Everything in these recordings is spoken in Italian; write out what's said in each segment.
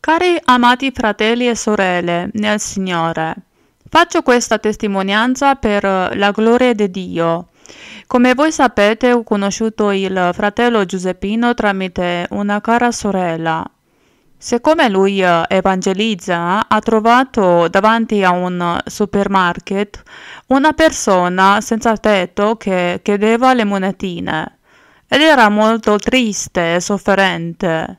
Cari amati fratelli e sorelle nel Signore, faccio questa testimonianza per la gloria di Dio. Come voi sapete ho conosciuto il fratello Giuseppino tramite una cara sorella. Siccome lui eh, evangelizza, ha trovato davanti a un supermarket una persona senza tetto che chiedeva le monetine ed era molto triste e sofferente.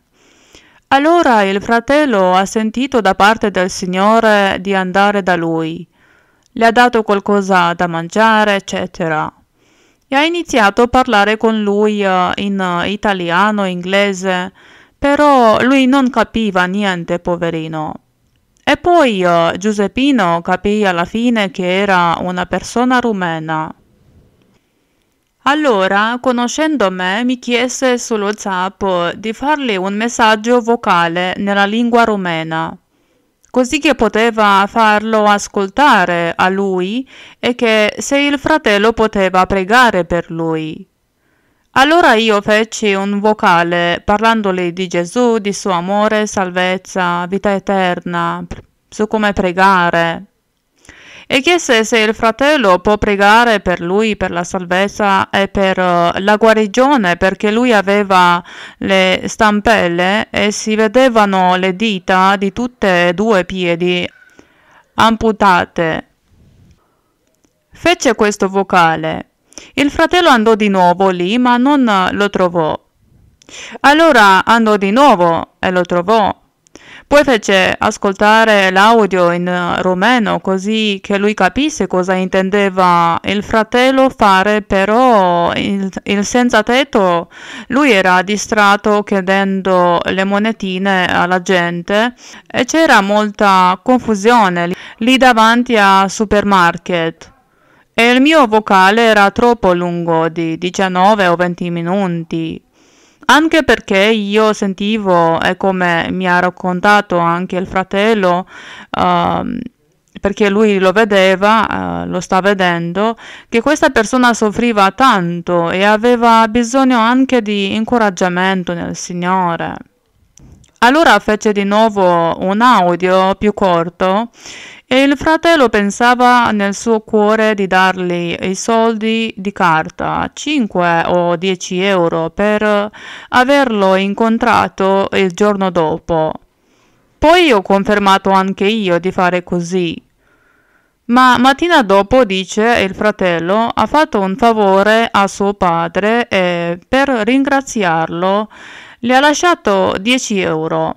Allora il fratello ha sentito da parte del Signore di andare da lui, le ha dato qualcosa da mangiare, eccetera. E ha iniziato a parlare con lui eh, in eh, italiano, inglese, però lui non capiva niente, poverino. E poi eh, Giuseppino capì alla fine che era una persona rumena. Allora, conoscendo me, mi chiese sul WhatsApp di farle un messaggio vocale nella lingua rumena, così che poteva farlo ascoltare a lui e che se il fratello poteva pregare per lui. Allora io feci un vocale parlandole di Gesù, di suo amore, salvezza, vita eterna, su come pregare e chiese se il fratello può pregare per lui, per la salvezza e per eh, la guarigione, perché lui aveva le stampelle e si vedevano le dita di tutte e due i piedi amputate. Fece questo vocale. Il fratello andò di nuovo lì, ma non lo trovò. Allora andò di nuovo e lo trovò fece ascoltare l'audio in eh, romeno così che lui capisse cosa intendeva il fratello fare, però il, il senza tetto lui era distratto chiedendo le monetine alla gente e c'era molta confusione lì, lì davanti al supermarket. E il mio vocale era troppo lungo, di 19 o 20 minuti anche perché io sentivo, e come mi ha raccontato anche il fratello, uh, perché lui lo vedeva, uh, lo sta vedendo, che questa persona soffriva tanto e aveva bisogno anche di incoraggiamento nel Signore. Allora fece di nuovo un audio più corto e il fratello pensava nel suo cuore di dargli i soldi di carta, 5 o 10 euro, per averlo incontrato il giorno dopo. Poi ho confermato anche io di fare così. Ma mattina dopo, dice il fratello, ha fatto un favore a suo padre e per ringraziarlo le ha lasciato 10 euro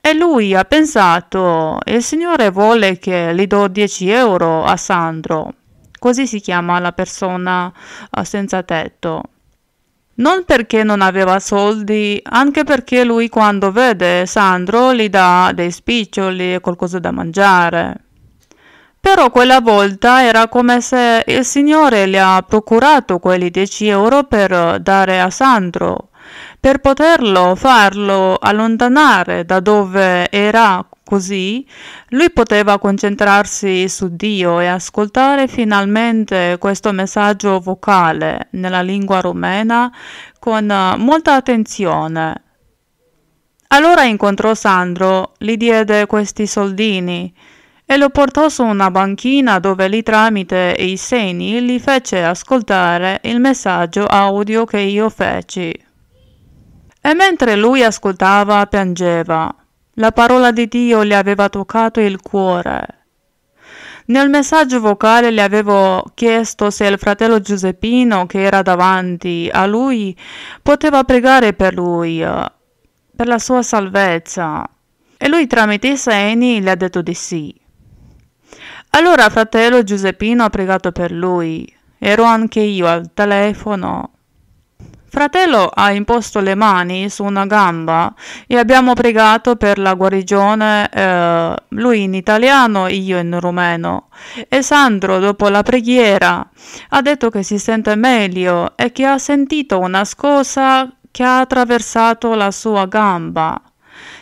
e lui ha pensato, il Signore vuole che gli do 10 euro a Sandro. Così si chiama la persona eh, senza tetto. Non perché non aveva soldi, anche perché lui quando vede Sandro gli dà dei spiccioli e qualcosa da mangiare. Però quella volta era come se il Signore le ha procurato quelli 10 euro per dare a Sandro per poterlo farlo allontanare da dove era così, lui poteva concentrarsi su Dio e ascoltare finalmente questo messaggio vocale nella lingua rumena con eh, molta attenzione. Allora incontrò Sandro, gli diede questi soldini e lo portò su una banchina dove lì tramite i segni gli fece ascoltare il messaggio audio che io feci e mentre lui ascoltava piangeva. La parola di Dio le aveva toccato il cuore. Nel messaggio vocale le avevo chiesto se il fratello Giuseppino, che era davanti a lui, poteva pregare per lui, per la sua salvezza. E lui tramite i segni le ha detto di sì. Allora fratello Giuseppino ha pregato per lui. Ero anche io al telefono fratello ha imposto le mani su una gamba e abbiamo pregato per la guarigione eh, lui in italiano, io in rumeno. E Sandro, dopo la preghiera, ha detto che si sente meglio e che ha sentito una scossa che ha attraversato la sua gamba.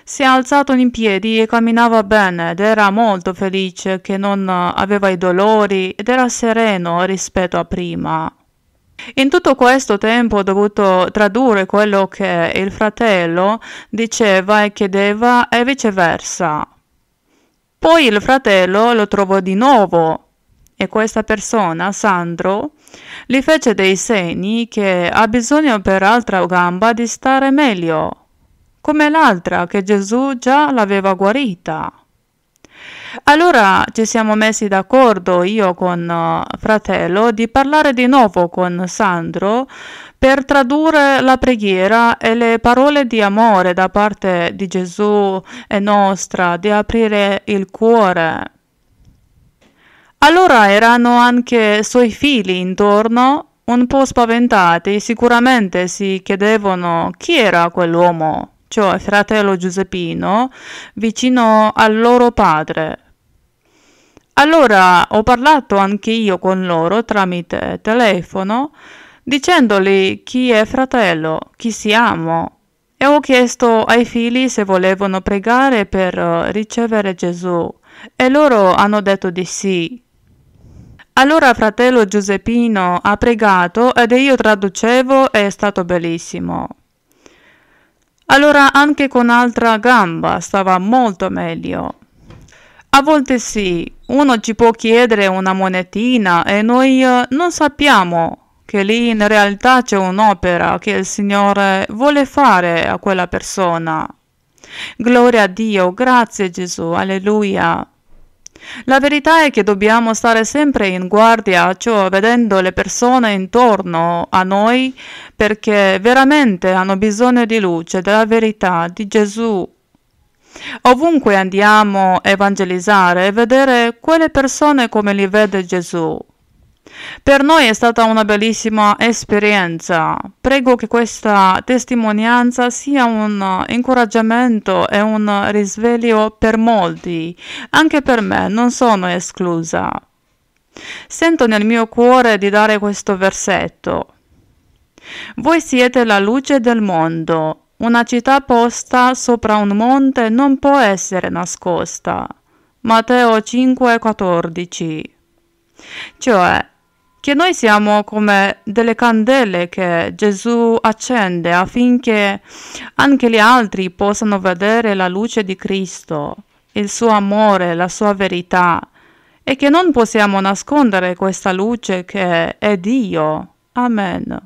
Si è alzato in piedi e camminava bene ed era molto felice che non aveva i dolori ed era sereno rispetto a prima. In tutto questo tempo ho dovuto tradurre quello che il fratello diceva e chiedeva e viceversa. Poi il fratello lo trovò di nuovo e questa persona, Sandro, gli fece dei segni che ha bisogno per l'altra gamba di stare meglio, come l'altra che Gesù già l'aveva guarita. Allora ci siamo messi d'accordo io con eh, fratello di parlare di nuovo con Sandro per tradurre la preghiera e le parole di amore da parte di Gesù e nostra, di aprire il cuore. Allora erano anche suoi figli intorno, un po' spaventati, sicuramente si chiedevano chi era quell'uomo cioè fratello Giuseppino, vicino al loro padre. Allora ho parlato anche io con loro tramite telefono, dicendogli chi è fratello, chi siamo, e ho chiesto ai figli se volevano pregare per eh, ricevere Gesù, e loro hanno detto di sì. Allora fratello Giuseppino ha pregato ed io traducevo e è stato bellissimo. Allora anche con altra gamba stava molto meglio. A volte sì, uno ci può chiedere una monetina e noi eh, non sappiamo che lì in realtà c'è un'opera che il Signore vuole fare a quella persona. Gloria a Dio, grazie Gesù, alleluia. La verità è che dobbiamo stare sempre in guardia, cioè vedendo le persone intorno a noi, perché veramente hanno bisogno di luce, della verità, di Gesù. Ovunque andiamo a evangelizzare e vedere quelle persone come li vede Gesù. Per noi è stata una bellissima esperienza. Prego che questa testimonianza sia un incoraggiamento e un risveglio per molti. Anche per me non sono esclusa. Sento nel mio cuore di dare questo versetto. Voi siete la luce del mondo. Una città posta sopra un monte non può essere nascosta. Matteo 5,14 Cioè, che noi siamo come delle candele che Gesù accende affinché anche gli altri possano vedere la luce di Cristo, il suo amore, la sua verità, e che non possiamo nascondere questa luce che è Dio. Amen.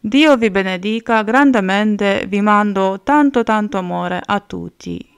Dio vi benedica grandemente, vi mando tanto tanto amore a tutti.